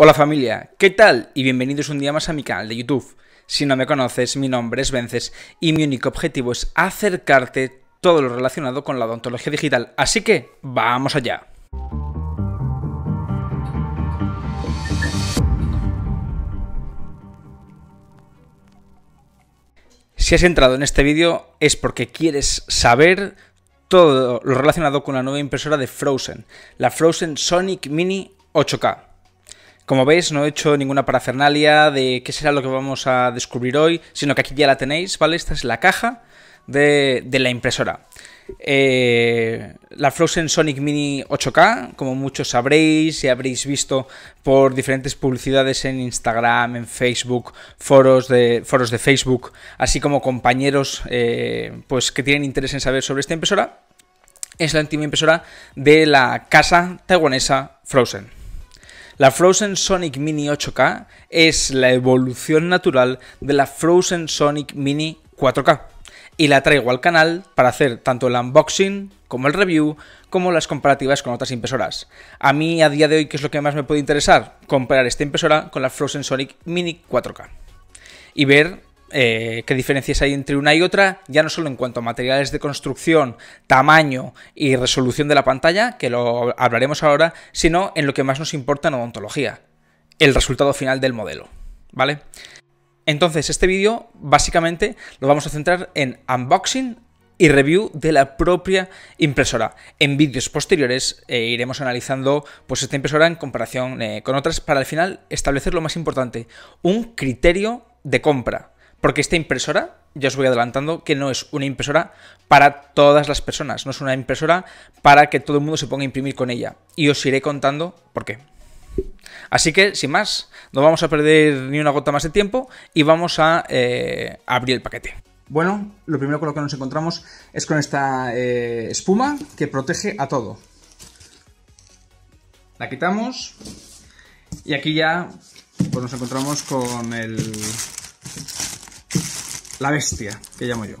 Hola familia, ¿qué tal? Y bienvenidos un día más a mi canal de YouTube. Si no me conoces, mi nombre es Vences y mi único objetivo es acercarte todo lo relacionado con la odontología digital. Así que, vamos allá. Si has entrado en este vídeo es porque quieres saber todo lo relacionado con la nueva impresora de Frozen, la Frozen Sonic Mini 8K. Como veis, no he hecho ninguna parafernalia de qué será lo que vamos a descubrir hoy, sino que aquí ya la tenéis, ¿vale? Esta es la caja de, la impresora. Eh, la Frozen Sonic Mini 8K, como muchos sabréis y habréis visto por diferentes publicidades en Instagram, en Facebook, foros de, foros de Facebook, así como compañeros eh, pues que tienen interés en saber sobre esta impresora, es la última impresora de la casa taiwanesa Frozen. La Frozen Sonic Mini 8K es la evolución natural de la Frozen Sonic Mini 4K y la traigo al canal para hacer tanto el unboxing como el review, como las comparativas con otras impresoras. A mí a día de hoy, ¿qué es lo que más me puede interesar? Comparar esta impresora con la Frozen Sonic Mini 4K y ver eh, qué diferencias hay entre una y otra, ya no solo en cuanto a materiales de construcción, tamaño y resolución de la pantalla, que lo hablaremos ahora, sino en lo que más nos importa en odontología, el resultado final del modelo. ¿Vale? Entonces, este vídeo básicamente lo vamos a centrar en unboxing y review de la propia impresora. En vídeos posteriores eh, iremos analizando pues, esta impresora en comparación eh, con otras para al final establecer lo más importante, un criterio de compra porque esta impresora, ya os voy adelantando, que no es una impresora para todas las personas, no es una impresora para que todo el mundo se ponga a imprimir con ella. Y os iré contando por qué. Así que, sin más, no vamos a perder ni una gota más de tiempo y vamos a eh, abrir el paquete. Bueno, lo primero con lo que nos encontramos es con esta eh, espuma que protege a todo. La quitamos y aquí ya pues, nos encontramos con el la bestia, que llamo yo.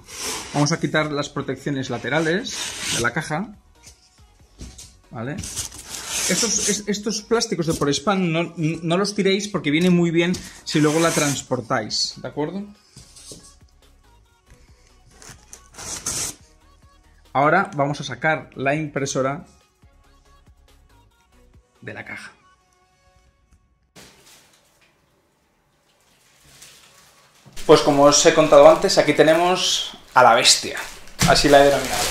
Vamos a quitar las protecciones laterales de la caja. ¿Vale? Estos, plásticos de por no, no los tiréis porque viene muy bien si luego la transportáis, ¿de acuerdo? Ahora vamos a sacar la impresora de la caja. Pues como os he contado antes, aquí tenemos a la bestia. Así la he denominado.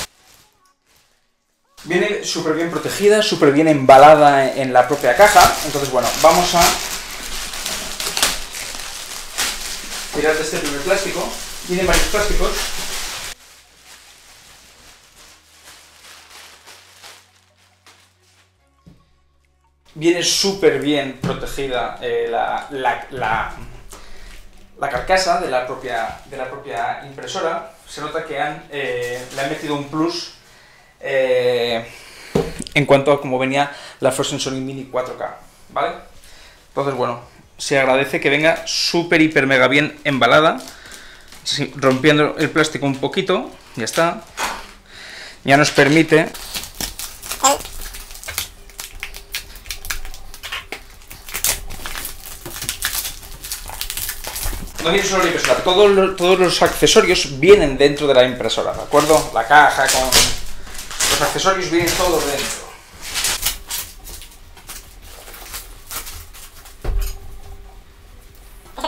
Viene súper bien protegida, súper bien embalada en la propia caja. Entonces, bueno, vamos a tirar de este primer plástico. Tiene varios plásticos. viene súper bien protegida eh, la, la carcasa de la propia, de la propia impresora, se nota que han, eh, le han metido un plus eh, en cuanto a cómo venía la Frozen Sony Mini 4K, ¿vale? Entonces, bueno, se agradece que venga súper, hiper, mega bien embalada, rompiendo el plástico un poquito, ya está. Ya nos permite... No viene solo la impresora, todos los, todos los accesorios vienen dentro de la impresora, ¿de acuerdo? La caja con... Los accesorios vienen todos dentro.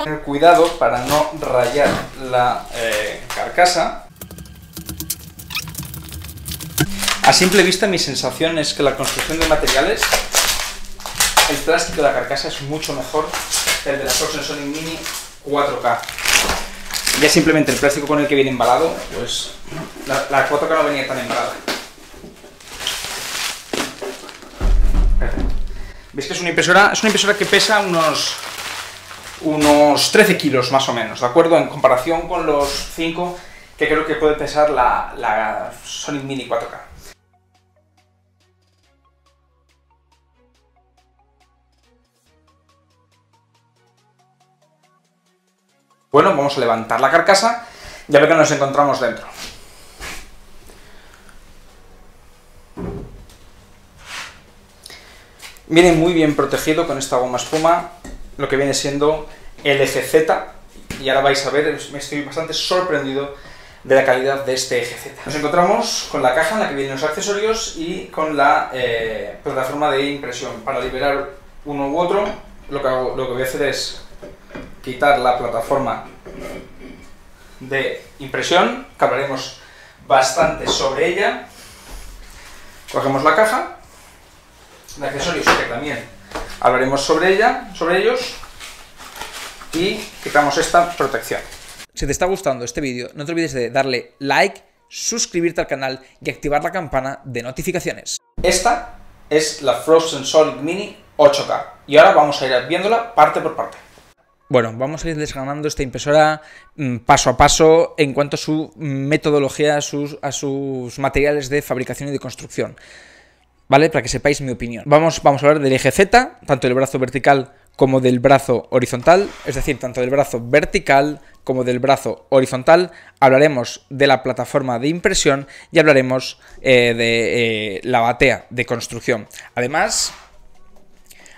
tener cuidado para no rayar la eh, carcasa. A simple vista mi sensación es que la construcción de materiales, el plástico de la carcasa es mucho mejor que el de la en Sonic Mini 4K. Ya simplemente el plástico con el que viene embalado, pues la, 4K no venía tan embalada. ¿Veis que es una impresora? Es una impresora que pesa unos unos 13 kilos más o menos, ¿de acuerdo? En comparación con los 5 que creo que puede pesar la, la Sony Mini 4K. Bueno, vamos a levantar la carcasa ya a ver nos encontramos dentro. Viene muy bien protegido con esta goma espuma, lo que viene siendo el eje Z, y ahora vais a ver, me estoy bastante sorprendido de la calidad de este eje Z. Nos encontramos con la caja en la que vienen los accesorios y con la eh, plataforma de impresión. Para liberar uno u otro, lo que, lo que voy a hacer es quitar la plataforma de impresión, que hablaremos bastante sobre ella. Cogemos la caja de accesorios, que también hablaremos sobre ella, sobre ellos, y quitamos esta protección. Si te está gustando este vídeo, no te olvides de darle like, suscribirte al canal y activar la campana de notificaciones. Esta es la Frozen Solid Mini 8K y ahora vamos a ir viéndola parte por parte. Bueno, vamos a ir desgranando esta impresora mm, paso a paso en cuanto a su metodología, a sus, materiales de fabricación y de construcción. ¿Vale? Para que sepáis mi opinión. Vamos, vamos a hablar del eje Z, tanto del brazo vertical como del brazo horizontal, es decir, tanto del brazo vertical como del brazo horizontal. Hablaremos de la plataforma de impresión y hablaremos eh, de eh, la batea de construcción. Además,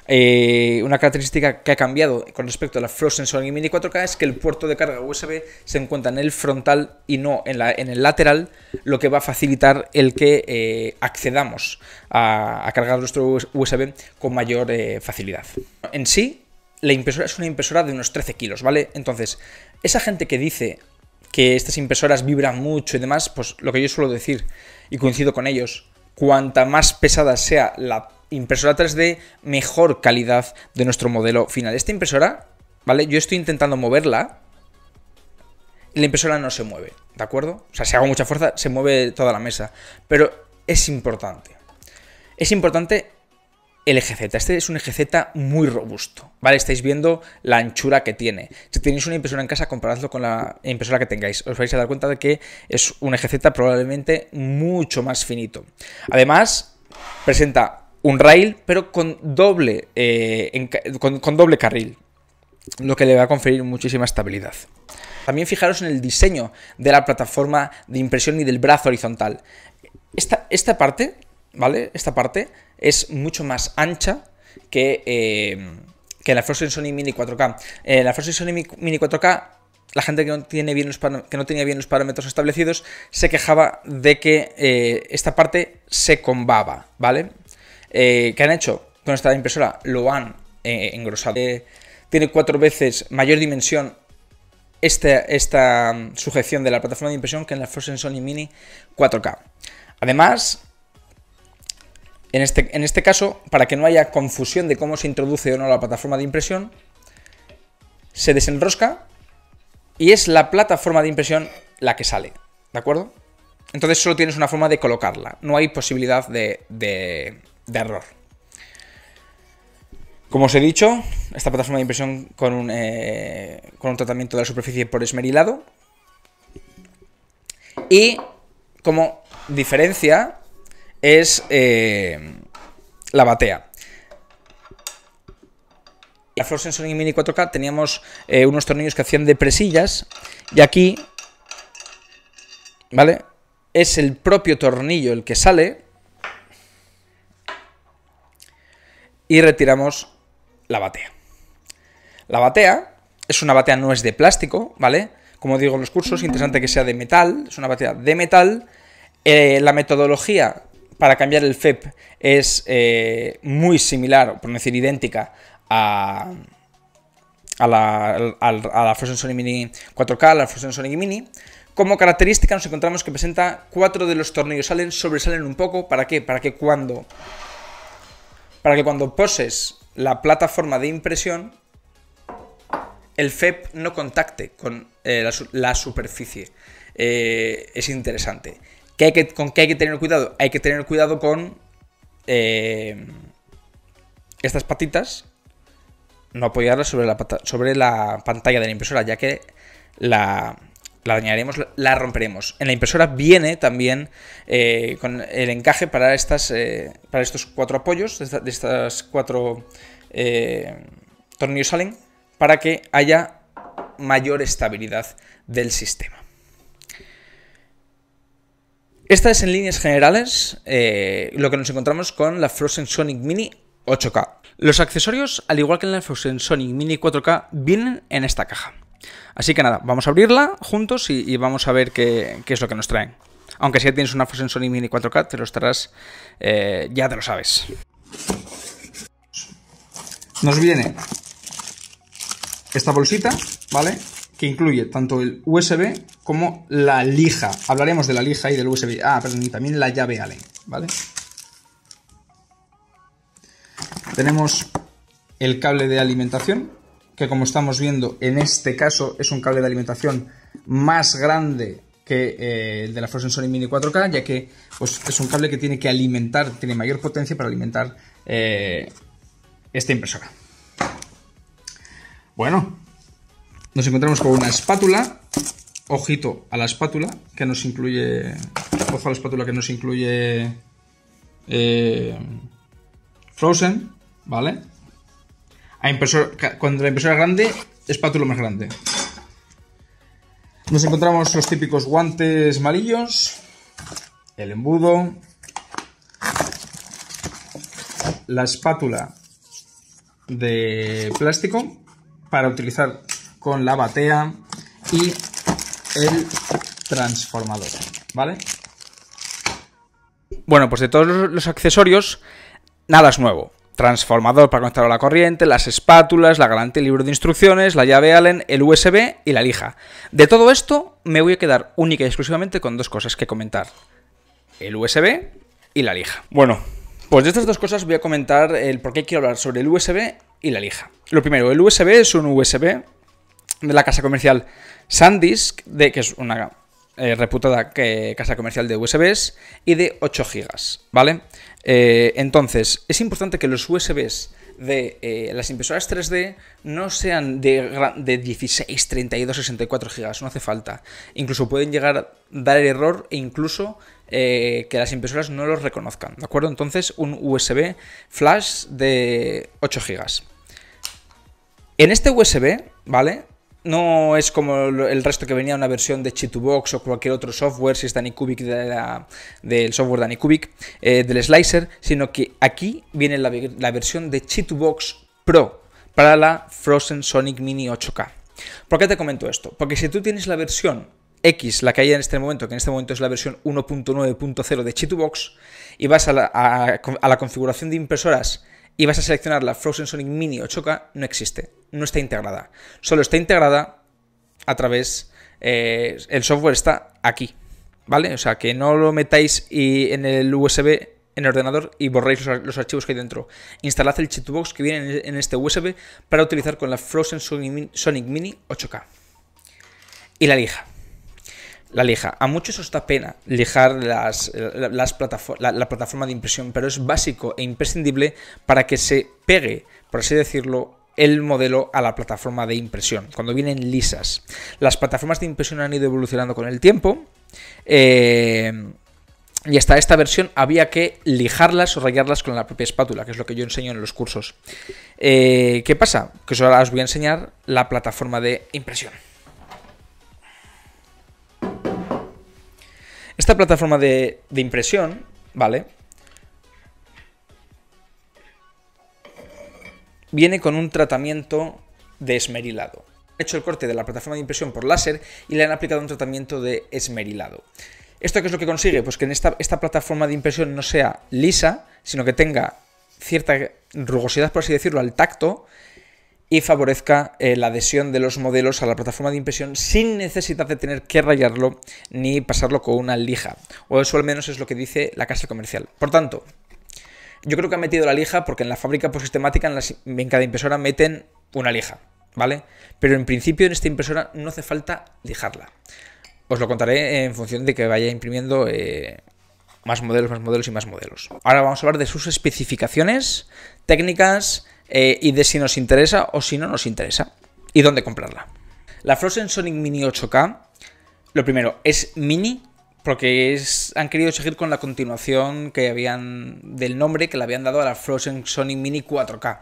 eh, una característica que ha cambiado con respecto a la Frozen Sony Mini 4K es que el puerto de carga USB se encuentra en el frontal y no en, la, en el lateral, lo que va a facilitar el que eh, accedamos a, cargar nuestro USB con mayor eh, facilidad. En sí, la impresora es una impresora de unos 13 kilos, ¿vale? Entonces, esa gente que dice que estas impresoras vibran mucho y demás, pues lo que yo suelo decir, y coincido con ellos, cuanta más pesada sea la impresora 3D, mejor calidad de nuestro modelo final. Esta impresora, ¿vale? Yo estoy intentando moverla. la impresora no se mueve, ¿de acuerdo? O sea, si hago mucha fuerza, se mueve toda la mesa. Pero es importante. Es importante el eje Z, Este es un eje Z muy robusto, ¿vale? Estáis viendo la anchura que tiene. Si tenéis una impresora en casa, comparadlo con la impresora que tengáis. Os vais a dar cuenta de que es un eje Z probablemente mucho más finito. Además, presenta un rail, pero con doble, eh, con, doble carril, lo que le va a conferir muchísima estabilidad. También fijaros en el diseño de la plataforma de impresión y del brazo horizontal. esta parte ¿vale? Esta parte es mucho más ancha que, eh, que la Frozen Sony Mini 4K. En eh, la Frozen Sony Mini 4K, la gente que no, tiene bien los que no tenía bien los parámetros establecidos se quejaba de que eh, esta parte se combaba, ¿vale? Eh, ¿Qué han hecho con esta impresora? Lo han engrosado. tiene cuatro veces mayor dimensión esta, esta sujeción de la plataforma de impresión que en la Frozen Sony Mini 4K. Además, este, en este, caso, para que no haya confusión de cómo se introduce o no la plataforma de impresión, se desenrosca y es la plataforma de impresión la que sale, ¿de acuerdo? Entonces solo tienes una forma de colocarla, no hay posibilidad de, error. Como os he dicho, esta plataforma de impresión con un, eh, con un tratamiento de la superficie por esmerilado. Y como diferencia, es eh, la batea. La Floor Sensoring Mini 4K teníamos eh, unos tornillos que hacían de presillas y aquí, ¿vale? Es el propio tornillo el que sale y retiramos la batea. La batea es una batea, no es de plástico, ¿vale? Como digo en los cursos, interesante que sea de metal, es una batea de metal. Eh, la metodología para cambiar el FEP es eh, muy similar, por decir idéntica, a, la, Fusion Sony Mini 4K, a la Fusion Sony Mini. Como característica nos encontramos que presenta cuatro de los tornillos salen, sobresalen un poco. ¿Para qué? Para que cuando, para que cuando poses la plataforma de impresión, el FEP no contacte con eh, la, superficie. Eh, es interesante que, ¿Con qué hay que tener cuidado? Hay que tener cuidado con eh, estas patitas. No apoyarlas sobre la, sobre la pantalla de la impresora, ya que la, dañaremos, la romperemos. En la impresora viene también eh, con el encaje para, estas, eh, para estos cuatro apoyos, de, estos estas cuatro tornillos salen, para que haya mayor estabilidad del sistema. Esta es en líneas generales eh, lo que nos encontramos con la Frozen Sonic Mini 8K. Los accesorios, al igual que en la Frozen Sonic Mini 4K, vienen en esta caja. Así que nada, vamos a abrirla juntos y, vamos a ver qué, es lo que nos traen. Aunque si ya tienes una Frozen Sonic Mini 4K, te lo estarás, eh, ya te lo sabes. Nos viene esta bolsita, ¿vale? que incluye tanto el USB como la lija. Hablaremos de la lija y del USB. Ah, perdón, y también la llave Allen, ¿vale? Tenemos el cable de alimentación, que como estamos viendo en este caso es un cable de alimentación más grande que eh, el de la Frozen Sony Mini 4K, ya que pues, es un cable que tiene que alimentar, tiene mayor potencia para alimentar eh, esta impresora. Bueno, nos encontramos con una espátula. Ojito a la espátula que nos incluye. Ojo a la espátula que nos incluye. Eh, Frozen, ¿vale? A cuando la impresora grande, espátula más grande. Nos encontramos los típicos guantes amarillos, el embudo, la espátula de plástico para utilizar con la batea y el transformador, ¿vale? Bueno, pues de todos los accesorios, nada es nuevo. Transformador para conectar a la corriente, las espátulas, la el libro de instrucciones, la llave Allen, el USB y la lija. De todo esto me voy a quedar única y exclusivamente con dos cosas que comentar. El USB y la lija. Bueno, pues de estas dos cosas voy a comentar el por qué quiero hablar sobre el USB y la lija. Lo primero, el USB es un USB de la casa comercial SanDisk, de, que es una eh, reputada que, casa comercial de USBs, y de 8 GB, ¿vale? Eh, entonces, es importante que los USBs de eh, las impresoras 3D no sean de, de 16, 32, 64 GB, no hace falta. Incluso pueden llegar a dar el error e incluso que las impresoras no los reconozcan, ¿de acuerdo? Entonces, un USB flash de 8 GB. En este USB, ¿vale? no es como el resto que venía una versión de Chitubox o cualquier otro software, si es Danny Kubik del software Danny Kubik, eh, del slicer, sino que aquí viene la, versión de Chitubox Pro para la Frozen Sonic Mini 8K. ¿Por qué te comento esto? Porque si tú tienes la versión X, la que hay en este momento, que en este momento es la versión 1.9.0 de Chitubox, y vas a a la configuración de impresoras y vas a seleccionar la Frozen Sonic Mini 8K, no existe no está integrada. Solo está integrada a través... Eh, el software está aquí, ¿vale? O sea, que no lo metáis y en el USB en el ordenador y borréis los, archivos que hay dentro. Instalad el Chitubox que viene en, este USB para utilizar con la Frozen Sonic Mini 8K. Y la lija. La lija. A muchos os da pena lijar las, la plataforma de impresión, pero es básico e imprescindible para que se pegue, por así decirlo, el modelo a la plataforma de impresión, cuando vienen lisas. Las plataformas de impresión han ido evolucionando con el tiempo. Eh, y hasta esta versión había que lijarlas o rayarlas con la propia espátula, que es lo que yo enseño en los cursos. Eh, ¿Qué pasa? Que ahora os voy a enseñar la plataforma de impresión. Esta plataforma de impresión, ¿vale? viene con un tratamiento de esmerilado. He hecho el corte de la plataforma de impresión por láser y le han aplicado un tratamiento de esmerilado. ¿Esto qué es lo que consigue? Pues que en esta, esta plataforma de impresión no sea lisa, sino que tenga cierta rugosidad, por así decirlo, al tacto y favorezca eh, la adhesión de los modelos a la plataforma de impresión sin necesidad de tener que rayarlo ni pasarlo con una lija. O eso al menos es lo que dice la casa comercial. Por tanto, yo creo que ha metido la lija porque en la fábrica por sistemática, en, cada impresora meten una lija, ¿vale? Pero en principio en esta impresora no hace falta lijarla. Os lo contaré en función de que vaya imprimiendo eh, más modelos, más modelos y más modelos. Ahora vamos a hablar de sus especificaciones, técnicas eh, y de si nos interesa o si no nos interesa y dónde comprarla. La Frozen Sonic Mini 8K, lo primero, es mini porque es, han querido seguir con la continuación que habían del nombre que le habían dado a la Frozen Sonic Mini 4K.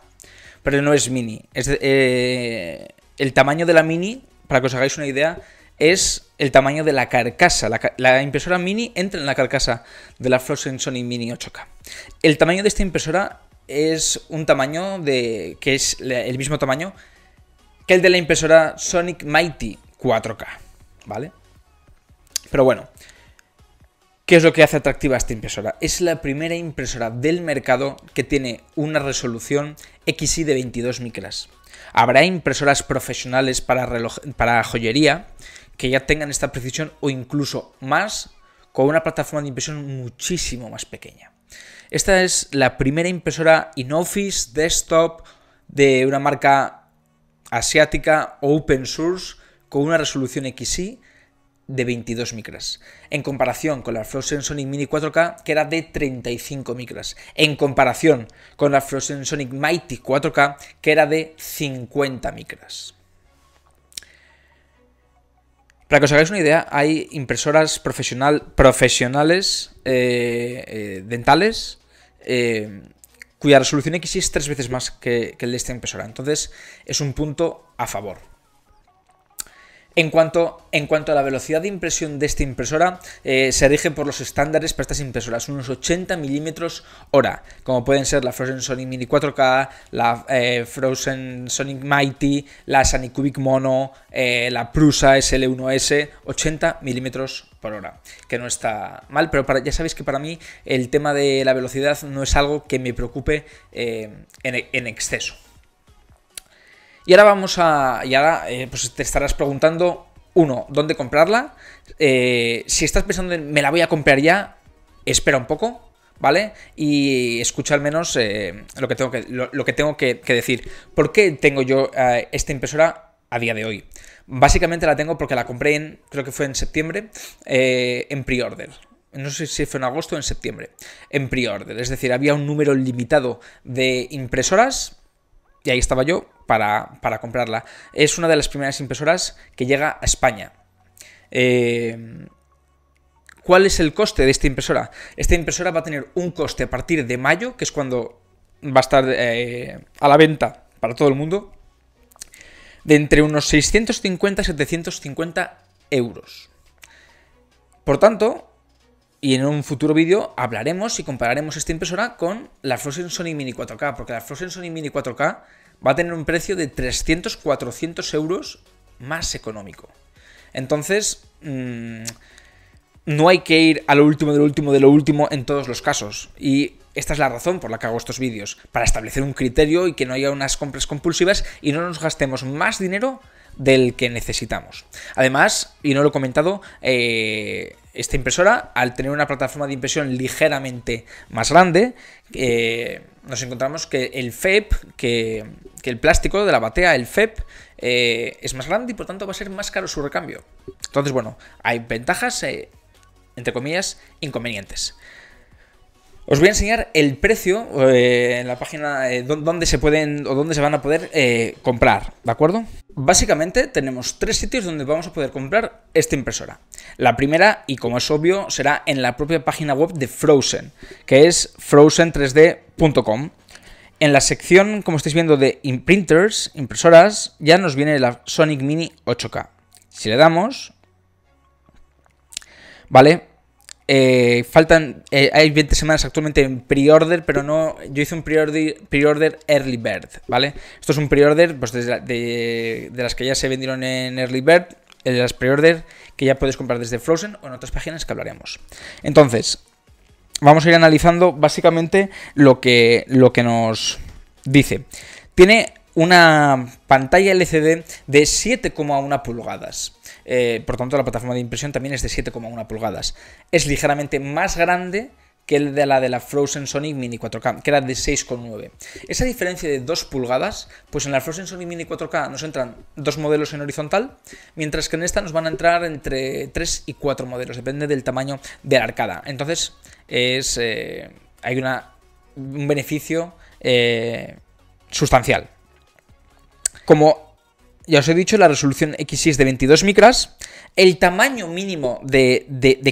Pero no es mini. Eh, el tamaño de la mini, para que os hagáis una idea, es el tamaño de la carcasa. La, impresora mini entra en la carcasa de la Frozen Sonic Mini 8K. El tamaño de esta impresora es un tamaño de que es el mismo tamaño que el de la impresora Sonic Mighty 4K, ¿vale? Pero bueno, ¿Qué es lo que hace atractiva esta impresora? Es la primera impresora del mercado que tiene una resolución XI de 22 micras. Habrá impresoras profesionales para, para joyería que ya tengan esta precisión o incluso más con una plataforma de impresión muchísimo más pequeña. Esta es la primera impresora in-office desktop de una marca asiática open source con una resolución XI de 22 micras, en comparación con la Frozen Sonic Mini 4K, que era de 35 micras, en comparación con la Frozen Sonic Mighty 4K, que era de 50 micras. Para que os hagáis una idea, hay impresoras profesional, profesionales eh, eh, dentales eh, cuya resolución X es tres veces más que, que el de esta impresora. Entonces, es un punto a favor. En cuanto, a la velocidad de impresión de esta impresora, eh, se rige por los estándares para estas impresoras, unos 80 milímetros hora, como pueden ser la Frozen Sonic Mini 4K, la eh, Frozen Sonic Mighty, la Cubic Mono, eh, la Prusa SL1S, 80 milímetros por hora, que no está mal, pero ya sabéis que para mí el tema de la velocidad no es algo que me preocupe en exceso. Y ahora vamos a. Y ahora eh, pues te estarás preguntando: uno, ¿dónde comprarla? Eh, si estás pensando en me la voy a comprar ya, espera un poco. ¿Vale? Y escucha al menos eh, lo que tengo, que, lo, que, tengo que, que, decir. ¿Por qué tengo yo esta impresora a día de hoy? Básicamente la tengo porque la compré en, creo que fue en septiembre, en pre-order, no sé si fue en agosto o en septiembre, en pre-order. Es decir, había un número limitado de impresoras y ahí estaba yo para, comprarla. Es una de las primeras impresoras que llega a España. Eh, ¿Cuál es el coste de esta impresora? Esta impresora va a tener un coste a partir de mayo, que es cuando va a estar eh, a la venta para todo el mundo, de entre unos 650 y 750 euros. Por tanto, y en un futuro vídeo hablaremos y compararemos esta impresora con la Frozen Sony Mini 4K, porque la Frozen Sony Mini 4K va a tener un precio de 300-400 euros más económico. Entonces, mm, no hay que ir a lo último de lo último de lo último en todos los casos. Y esta es la razón por la que hago estos vídeos, para establecer un criterio y que no haya unas compras compulsivas y no nos gastemos más dinero del que necesitamos. Además, y no lo he comentado, eh, esta impresora, al tener una plataforma de impresión ligeramente más grande, eh, nos encontramos que el FEP, que, el plástico de la batea, el FEP, eh, es más grande y por tanto va a ser más caro su recambio. Entonces, bueno, hay ventajas, eh, entre comillas, inconvenientes. Os voy a enseñar el precio eh, en la página eh, donde se pueden o dónde se van a poder eh, comprar, ¿de acuerdo? Básicamente tenemos tres sitios donde vamos a poder comprar esta impresora. La primera, y como es obvio, será en la propia página web de Frozen, que es frozen3d.com. En la sección, como estáis viendo, de imprinters, impresoras, ya nos viene la Sonic Mini 8K. Si le damos, vale, eh, faltan, eh, hay 20 semanas actualmente en pre-order, pero no, yo hice un pre-order early bird, ¿vale? Esto es un pre-order pues de, de, las que ya se vendieron en early bird, de eh, las pre-order que ya puedes comprar desde Frozen o en otras páginas que hablaremos. Entonces, vamos a ir analizando básicamente lo que, lo que nos dice. Tiene una pantalla LCD de 7,1 pulgadas. Eh, por tanto la plataforma de impresión también es de 7,1 pulgadas. Es ligeramente más grande que el de la de la Frozen Sonic Mini 4K, que era de 6,9. Esa diferencia de 2 pulgadas, pues en la Frozen Sonic Mini 4K nos entran dos modelos en horizontal, mientras que en esta nos van a entrar entre 3 y 4 modelos, depende del tamaño de la arcada. Entonces, es, eh, hay una, un beneficio eh, sustancial. Como ya os he dicho, la resolución X6 de 22 micras. El tamaño mínimo de,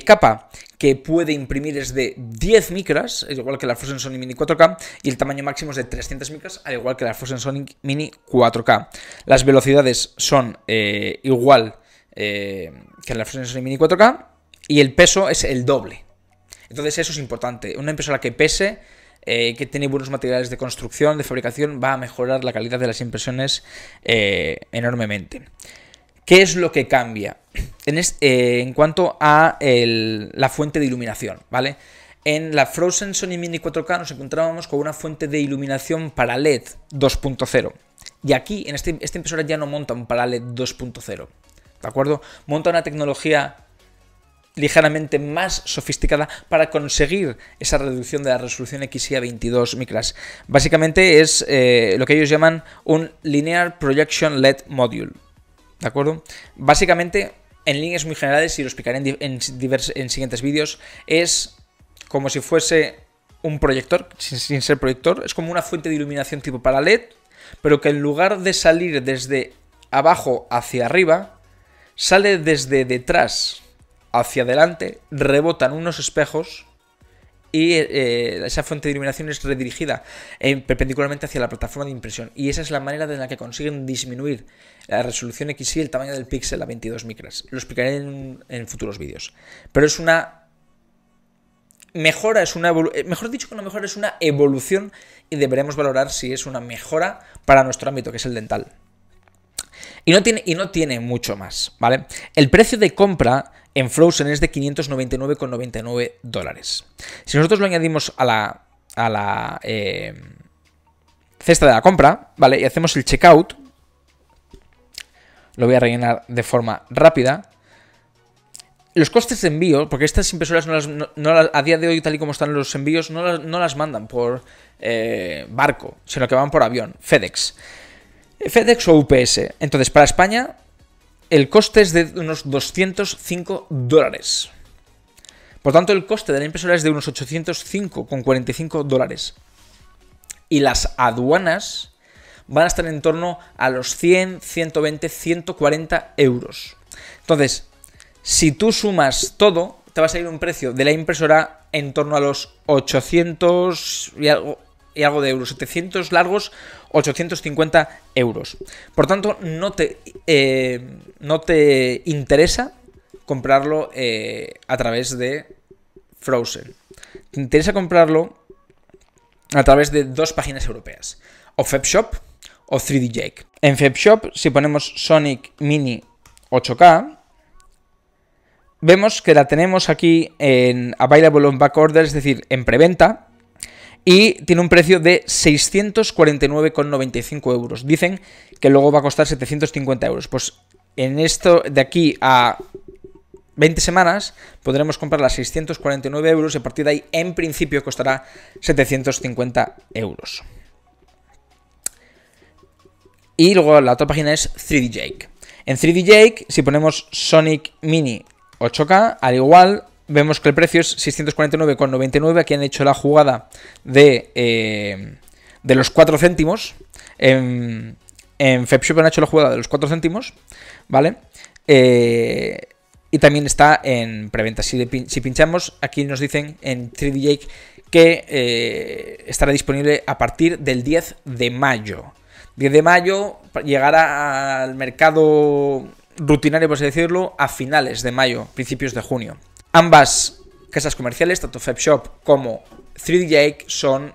capa que puede imprimir es de 10 micras, igual que la Fusion Sonic Mini 4K, y el tamaño máximo es de 300 micras, al igual que la Fusion Sonic Mini 4K. Las velocidades son eh, igual eh, que la Fusion Sonic Mini 4K, y el peso es el doble. Entonces eso es importante. Una impresora que pese eh, que tiene buenos materiales de construcción, de fabricación, va a mejorar la calidad de las impresiones eh, enormemente. ¿Qué es lo que cambia? En, eh, en cuanto a la fuente de iluminación, ¿vale? En la Frozen Sony Mini 4K nos encontrábamos con una fuente de iluminación para LED 2.0. Y aquí, en este, esta impresora ya no monta un para LED 2.0. ¿De acuerdo? Monta una tecnología ligeramente más sofisticada para conseguir esa reducción de la resolución XI a 22 micras. Básicamente es eh, lo que ellos llaman un Linear Projection LED Module. ¿De acuerdo? Básicamente, en líneas muy generales, y lo explicaré en, siguientes vídeos, es como si fuese un proyector, sin, sin ser proyector, es como una fuente de iluminación tipo para LED, pero que en lugar de salir desde abajo hacia arriba, sale desde detrás hacia adelante, rebotan unos espejos y eh, eh, esa fuente de iluminación es redirigida eh, perpendicularmente hacia la plataforma de impresión. Y esa es la manera en la que consiguen disminuir la resolución XY, el tamaño del píxel a 22 micras. Lo explicaré en, futuros vídeos. Pero es una mejora, es una mejor dicho que una mejora es una evolución y deberemos valorar si es una mejora para nuestro ámbito, que es el dental. Y no tiene, y no tiene mucho más, ¿vale? El precio de compra en Frozen es de 599,99 dólares. Si nosotros lo añadimos a la, a la eh, cesta de la compra, ¿vale? Y hacemos el checkout, lo voy a rellenar de forma rápida. Los costes de envío, porque estas impresoras no las, a día de hoy, tal y como están los envíos, no las, mandan por eh, barco, sino que van por avión, FedEx. FedEx o UPS. Entonces, para España, el coste es de unos 205 dólares. Por tanto, el coste de la impresora es de unos 805,45 dólares. Y las aduanas van a estar en torno a los 100, 120, 140 euros. Entonces, si tú sumas todo, te va a salir un precio de la impresora en torno a los 800 y algo, y algo de euros, 700 largos, 850 euros. Por tanto, no te, eh, no te interesa comprarlo eh, a través de Frozen. Te interesa comprarlo a través de dos páginas europeas, o FabShop o 3D Jake. En FabShop, si ponemos Sonic Mini 8K, vemos que la tenemos aquí en Available on Back Order, es decir, en preventa, y tiene un precio de 649,95 euros. Dicen que luego va a costar 750 euros. Pues en esto de aquí a 20 semanas podremos comprarla a 649 euros y a partir de ahí en principio costará 750 euros. Y luego la otra página es 3D Jake. En 3D Jake, si ponemos Sonic Mini 8K, al igual vemos que el precio es 649,99. Aquí han hecho la jugada de, eh, de los 4 céntimos. En, en han hecho la jugada de los 4 céntimos, ¿vale? Eh, y también está en preventa. Si, pinchamos, aquí nos dicen en 3D Jake que eh, estará disponible a partir del 10 de mayo. 10 de mayo llegará al mercado rutinario, por así decirlo, a finales de mayo, principios de junio. Ambas casas comerciales, tanto FabShop como 3D Jake, son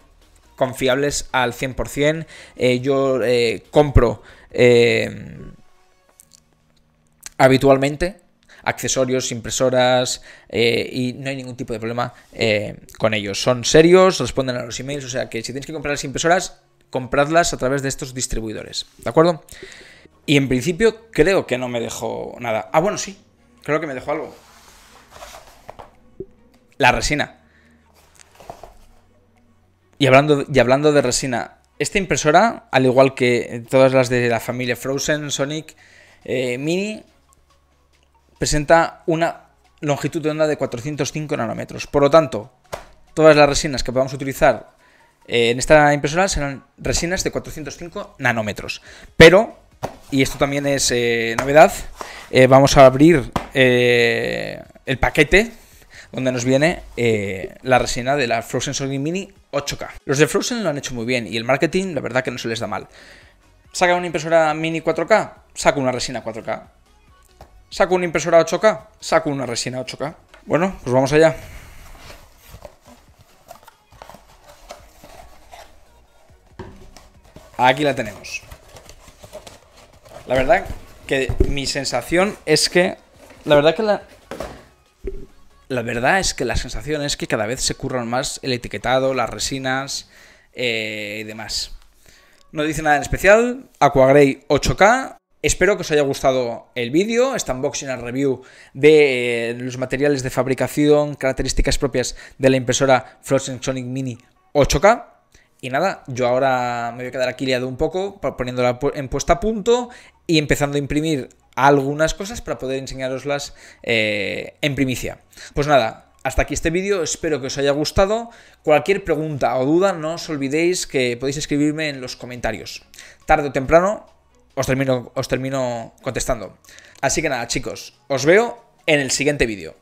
confiables al 100%. Eh, yo eh, compro eh, habitualmente accesorios, impresoras y no hay ningún tipo de problema con ellos. Son serios, responden a los emails, o sea que si tienes que comprar las impresoras, compradlas a través de estos distribuidores. ¿De acuerdo? Y en principio creo que no me dejó nada. Ah, bueno, sí, creo que me dejó algo la resina. Y hablando, y hablando de resina, esta impresora, al igual que todas las de la familia Frozen, Sonic, eh, Mini, presenta una longitud de onda de 405 nanómetros. Por lo tanto, todas las resinas que podamos utilizar eh, en esta impresora serán resinas de 405 nanómetros. Pero, y esto también es eh, novedad, vamos a abrir el paquete donde nos viene eh, la resina de la Frozen Sony Mini 8K. Los de Frozen lo han hecho muy bien y el marketing, la verdad, que no se les da mal. Saca una impresora mini 4K, saca una resina 4K. Saca una impresora 8K, saca una resina 8K. Bueno, pues vamos allá. Aquí la tenemos. La verdad que mi sensación es que... La verdad que la la verdad es que la sensación es que cada vez se curran más el etiquetado, las resinas eh, y demás. No dice nada en especial, Aquagrey 8K. Espero que os haya gustado el vídeo, esta unboxing and review de eh, los materiales de fabricación, características propias de la impresora Frozen Sonic Mini 8K. Y nada, yo ahora me voy a quedar aquí liado un poco, poniéndola en puesta a punto y empezando a imprimir algunas cosas para poder enseñaroslas eh, en primicia. Pues nada, hasta aquí este vídeo, espero que os haya gustado. Cualquier pregunta o duda, no os olvidéis que podéis escribirme en los comentarios. Tarde o temprano os termino, os termino contestando. Así que nada, chicos, os veo en el siguiente vídeo.